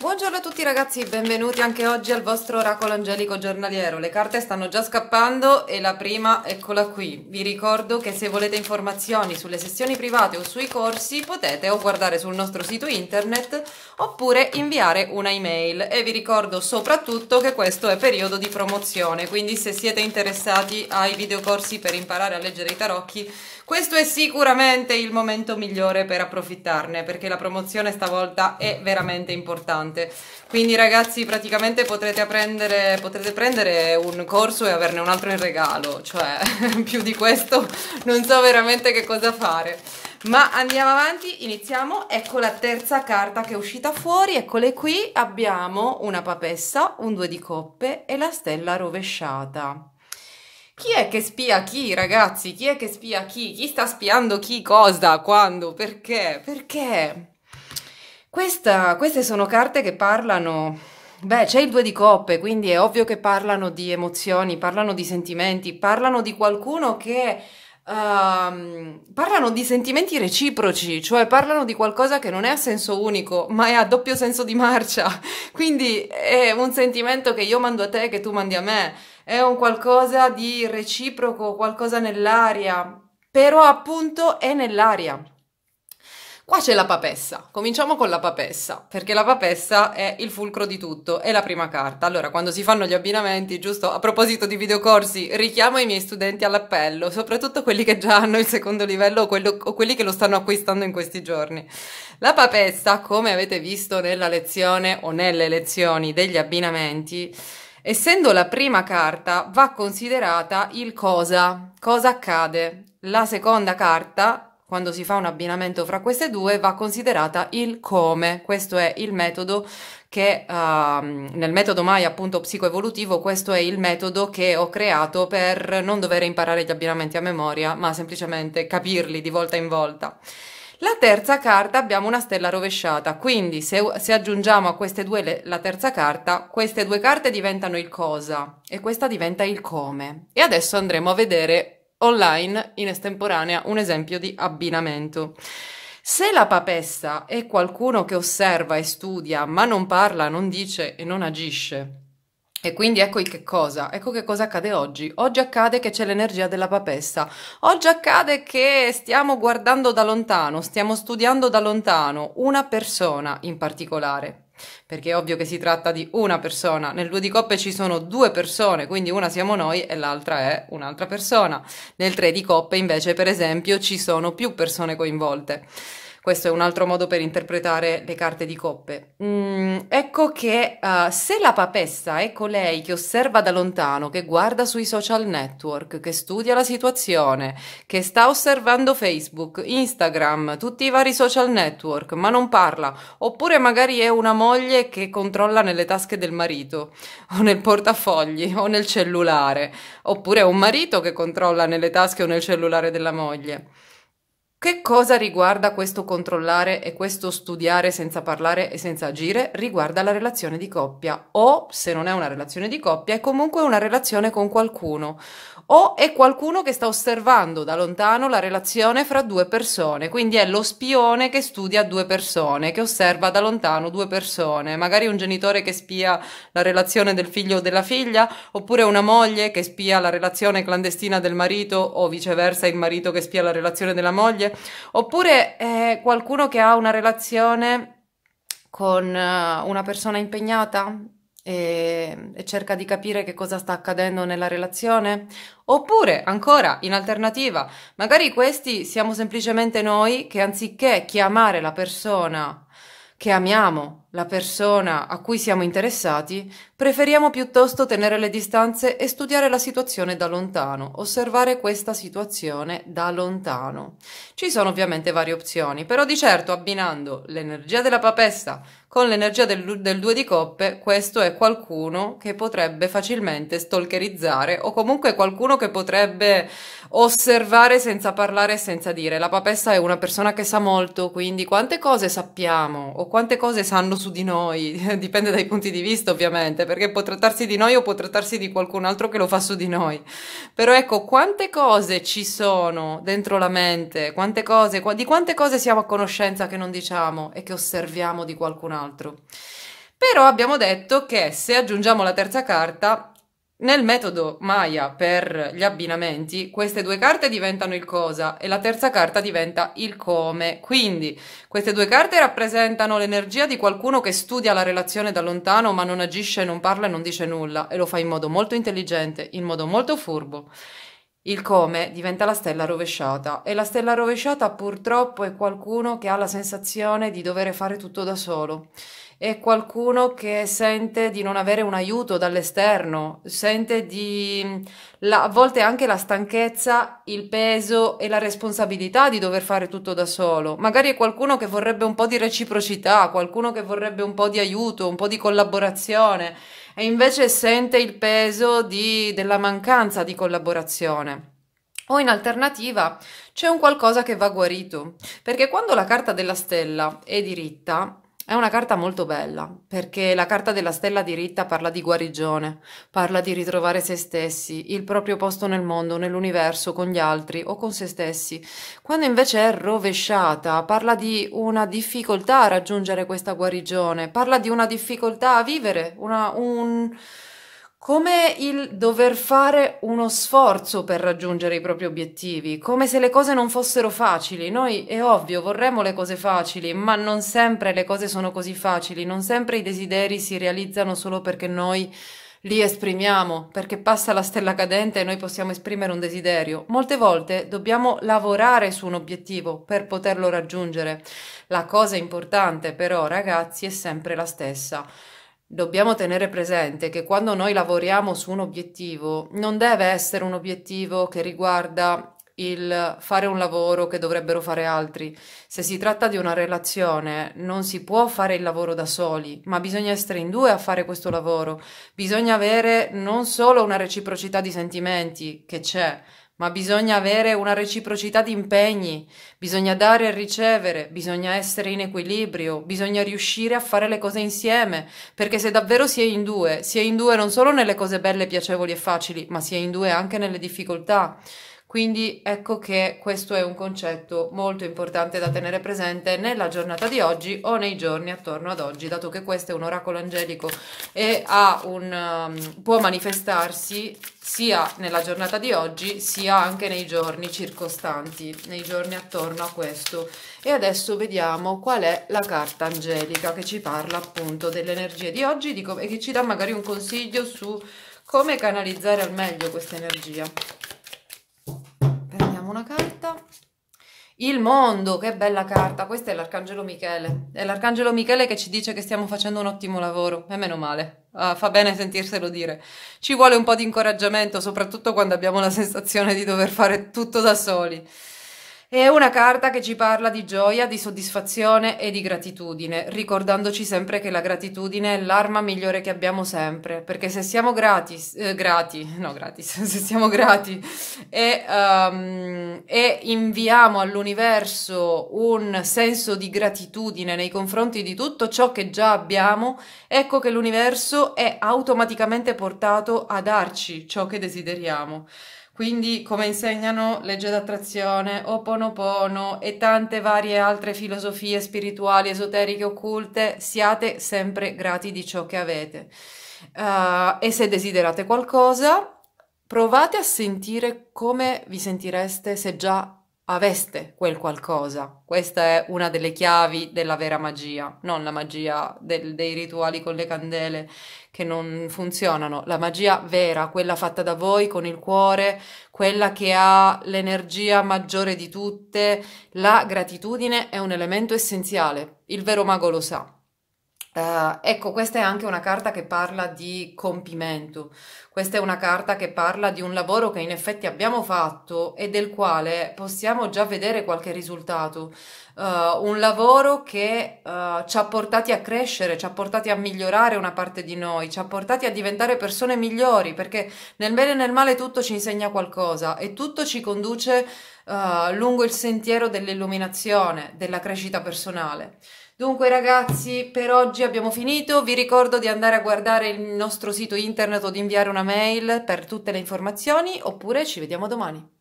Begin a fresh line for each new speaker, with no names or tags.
Buongiorno a tutti ragazzi, benvenuti anche oggi al vostro oracolo angelico giornaliero. Le carte stanno già scappando e la prima eccola qui. Vi ricordo che se volete informazioni sulle sessioni private o sui corsi potete o guardare sul nostro sito internet oppure inviare una email e vi ricordo soprattutto che questo è periodo di promozione, quindi se siete interessati ai videocorsi per imparare a leggere i tarocchi questo è sicuramente il momento migliore per approfittarne perché la promozione stavolta è veramente importante. Quindi ragazzi praticamente potrete prendere, potrete prendere un corso e averne un altro in regalo, cioè più di questo non so veramente che cosa fare. Ma andiamo avanti, iniziamo, ecco la terza carta che è uscita fuori, eccole qui, abbiamo una papessa, un due di coppe e la stella rovesciata. Chi è che spia chi, ragazzi? Chi è che spia chi? Chi sta spiando chi, cosa, quando, perché? Perché? Questa, queste sono carte che parlano... Beh, c'è il due di coppe, quindi è ovvio che parlano di emozioni, parlano di sentimenti, parlano di qualcuno che... Uh, parlano di sentimenti reciproci, cioè parlano di qualcosa che non è a senso unico, ma è a doppio senso di marcia. Quindi è un sentimento che io mando a te, e che tu mandi a me è un qualcosa di reciproco, qualcosa nell'aria, però appunto è nell'aria. Qua c'è la papessa, cominciamo con la papessa, perché la papessa è il fulcro di tutto, è la prima carta. Allora, quando si fanno gli abbinamenti, giusto, a proposito di videocorsi, richiamo i miei studenti all'appello, soprattutto quelli che già hanno il secondo livello o, quello, o quelli che lo stanno acquistando in questi giorni. La papessa, come avete visto nella lezione o nelle lezioni degli abbinamenti, Essendo la prima carta, va considerata il cosa, cosa accade. La seconda carta, quando si fa un abbinamento fra queste due, va considerata il come. Questo è il metodo che uh, nel metodo Mai appunto psicoevolutivo questo è il metodo che ho creato per non dover imparare gli abbinamenti a memoria, ma semplicemente capirli di volta in volta. La terza carta abbiamo una stella rovesciata, quindi se, se aggiungiamo a queste due le, la terza carta, queste due carte diventano il cosa e questa diventa il come. E adesso andremo a vedere online in estemporanea un esempio di abbinamento. Se la papessa è qualcuno che osserva e studia ma non parla, non dice e non agisce, e quindi ecco che cosa, ecco che cosa accade oggi. Oggi accade che c'è l'energia della papessa, oggi accade che stiamo guardando da lontano, stiamo studiando da lontano una persona in particolare, perché è ovvio che si tratta di una persona. Nel due di coppe ci sono due persone, quindi una siamo noi e l'altra è un'altra persona. Nel tre di coppe invece, per esempio, ci sono più persone coinvolte. Questo è un altro modo per interpretare le carte di coppe. Mm, ecco che uh, se la papessa è colei ecco che osserva da lontano, che guarda sui social network, che studia la situazione, che sta osservando Facebook, Instagram, tutti i vari social network, ma non parla, oppure magari è una moglie che controlla nelle tasche del marito, o nel portafogli, o nel cellulare, oppure è un marito che controlla nelle tasche o nel cellulare della moglie. Che cosa riguarda questo controllare e questo studiare senza parlare e senza agire? Riguarda la relazione di coppia o, se non è una relazione di coppia, è comunque una relazione con qualcuno o è qualcuno che sta osservando da lontano la relazione fra due persone, quindi è lo spione che studia due persone, che osserva da lontano due persone, magari un genitore che spia la relazione del figlio o della figlia, oppure una moglie che spia la relazione clandestina del marito o viceversa il marito che spia la relazione della moglie, oppure è eh, qualcuno che ha una relazione con eh, una persona impegnata e, e cerca di capire che cosa sta accadendo nella relazione? Oppure, ancora, in alternativa, magari questi siamo semplicemente noi che anziché chiamare la persona che amiamo la persona a cui siamo interessati, preferiamo piuttosto tenere le distanze e studiare la situazione da lontano, osservare questa situazione da lontano. Ci sono ovviamente varie opzioni, però di certo abbinando l'energia della papessa con l'energia del, del due di coppe, questo è qualcuno che potrebbe facilmente stalkerizzare o comunque qualcuno che potrebbe osservare senza parlare e senza dire. La papessa è una persona che sa molto, quindi quante cose sappiamo o quante cose sanno su di noi, dipende dai punti di vista ovviamente, perché può trattarsi di noi o può trattarsi di qualcun altro che lo fa su di noi. Però ecco, quante cose ci sono dentro la mente, quante cose, di quante cose siamo a conoscenza che non diciamo e che osserviamo di qualcun altro. Però abbiamo detto che se aggiungiamo la terza carta, nel metodo Maya per gli abbinamenti, queste due carte diventano il cosa e la terza carta diventa il come. Quindi, queste due carte rappresentano l'energia di qualcuno che studia la relazione da lontano ma non agisce, non parla e non dice nulla e lo fa in modo molto intelligente, in modo molto furbo. Il come diventa la stella rovesciata e la stella rovesciata purtroppo è qualcuno che ha la sensazione di dover fare tutto da solo è qualcuno che sente di non avere un aiuto dall'esterno, sente di mm, la, a volte anche la stanchezza, il peso e la responsabilità di dover fare tutto da solo. Magari è qualcuno che vorrebbe un po' di reciprocità, qualcuno che vorrebbe un po' di aiuto, un po' di collaborazione e invece sente il peso di, della mancanza di collaborazione. O in alternativa c'è un qualcosa che va guarito, perché quando la carta della stella è diritta, è una carta molto bella, perché la carta della stella diritta parla di guarigione, parla di ritrovare se stessi, il proprio posto nel mondo, nell'universo, con gli altri o con se stessi. Quando invece è rovesciata, parla di una difficoltà a raggiungere questa guarigione, parla di una difficoltà a vivere, una, un come il dover fare uno sforzo per raggiungere i propri obiettivi, come se le cose non fossero facili. Noi è ovvio, vorremmo le cose facili, ma non sempre le cose sono così facili, non sempre i desideri si realizzano solo perché noi li esprimiamo, perché passa la stella cadente e noi possiamo esprimere un desiderio. Molte volte dobbiamo lavorare su un obiettivo per poterlo raggiungere. La cosa importante però, ragazzi, è sempre la stessa Dobbiamo tenere presente che quando noi lavoriamo su un obiettivo, non deve essere un obiettivo che riguarda il fare un lavoro che dovrebbero fare altri. Se si tratta di una relazione, non si può fare il lavoro da soli, ma bisogna essere in due a fare questo lavoro. Bisogna avere non solo una reciprocità di sentimenti che c'è, ma bisogna avere una reciprocità di impegni, bisogna dare e ricevere, bisogna essere in equilibrio, bisogna riuscire a fare le cose insieme, perché se davvero si è in due, si è in due non solo nelle cose belle, piacevoli e facili, ma si è in due anche nelle difficoltà. Quindi ecco che questo è un concetto molto importante da tenere presente nella giornata di oggi o nei giorni attorno ad oggi, dato che questo è un oracolo angelico e un, um, può manifestarsi sia nella giornata di oggi sia anche nei giorni circostanti, nei giorni attorno a questo. E adesso vediamo qual è la carta angelica che ci parla appunto delle energie di oggi e che ci dà magari un consiglio su come canalizzare al meglio questa energia. Vediamo una carta. Il mondo, che bella carta. Questo è l'Arcangelo Michele. È l'Arcangelo Michele che ci dice che stiamo facendo un ottimo lavoro. E meno male. Uh, fa bene sentirselo dire. Ci vuole un po' di incoraggiamento, soprattutto quando abbiamo la sensazione di dover fare tutto da soli. È una carta che ci parla di gioia, di soddisfazione e di gratitudine, ricordandoci sempre che la gratitudine è l'arma migliore che abbiamo sempre, perché se siamo gratis, eh, grati, no gratis, se siamo grati e, um, e inviamo all'universo un senso di gratitudine nei confronti di tutto ciò che già abbiamo, ecco che l'universo è automaticamente portato a darci ciò che desideriamo. Quindi, come insegnano legge d'attrazione, oponopono e tante varie altre filosofie spirituali, esoteriche, occulte, siate sempre grati di ciò che avete. Uh, e se desiderate qualcosa, provate a sentire come vi sentireste se già aveste quel qualcosa. Questa è una delle chiavi della vera magia, non la magia del, dei rituali con le candele che non funzionano, la magia vera, quella fatta da voi con il cuore, quella che ha l'energia maggiore di tutte. La gratitudine è un elemento essenziale, il vero mago lo sa. Eh, ecco, questa è anche una carta che parla di compimento, questa è una carta che parla di un lavoro che in effetti abbiamo fatto e del quale possiamo già vedere qualche risultato, uh, un lavoro che uh, ci ha portati a crescere, ci ha portati a migliorare una parte di noi, ci ha portati a diventare persone migliori, perché nel bene e nel male tutto ci insegna qualcosa e tutto ci conduce lungo il sentiero dell'illuminazione, della crescita personale. Dunque ragazzi, per oggi abbiamo finito. Vi ricordo di andare a guardare il nostro sito internet o di inviare una mail per tutte le informazioni, oppure ci vediamo domani.